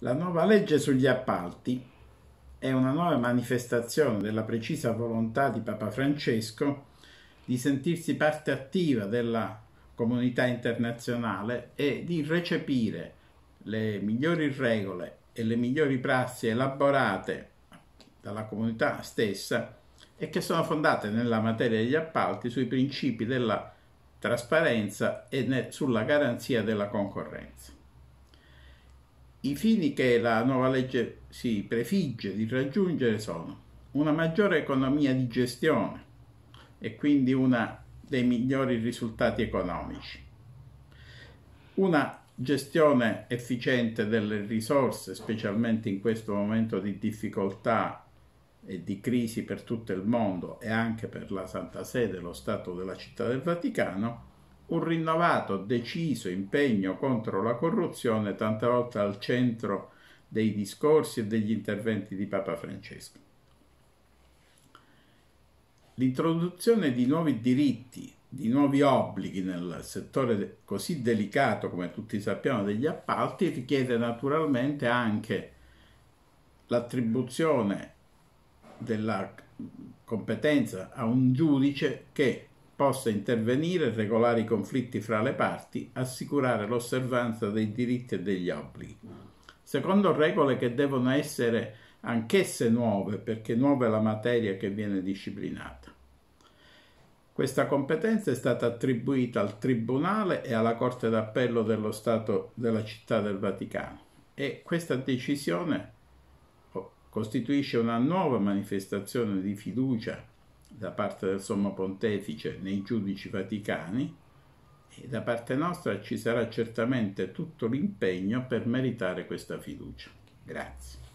La nuova legge sugli appalti è una nuova manifestazione della precisa volontà di Papa Francesco di sentirsi parte attiva della comunità internazionale e di recepire le migliori regole e le migliori prassi elaborate dalla comunità stessa e che sono fondate nella materia degli appalti sui principi della trasparenza e sulla garanzia della concorrenza. I fini che la nuova legge si prefigge di raggiungere sono una maggiore economia di gestione e quindi uno dei migliori risultati economici, una gestione efficiente delle risorse, specialmente in questo momento di difficoltà e di crisi per tutto il mondo e anche per la Santa Sede, lo Stato della Città del Vaticano, un rinnovato, deciso impegno contro la corruzione, tante volte al centro dei discorsi e degli interventi di Papa Francesco. L'introduzione di nuovi diritti, di nuovi obblighi nel settore così delicato come tutti sappiamo degli appalti richiede naturalmente anche l'attribuzione della competenza a un giudice che possa intervenire, regolare i conflitti fra le parti, assicurare l'osservanza dei diritti e degli obblighi. Secondo regole che devono essere anch'esse nuove, perché nuova è la materia che viene disciplinata. Questa competenza è stata attribuita al Tribunale e alla Corte d'Appello dello Stato della Città del Vaticano e questa decisione oh, costituisce una nuova manifestazione di fiducia da parte del Sommo Pontefice nei giudici vaticani e da parte nostra ci sarà certamente tutto l'impegno per meritare questa fiducia. Grazie.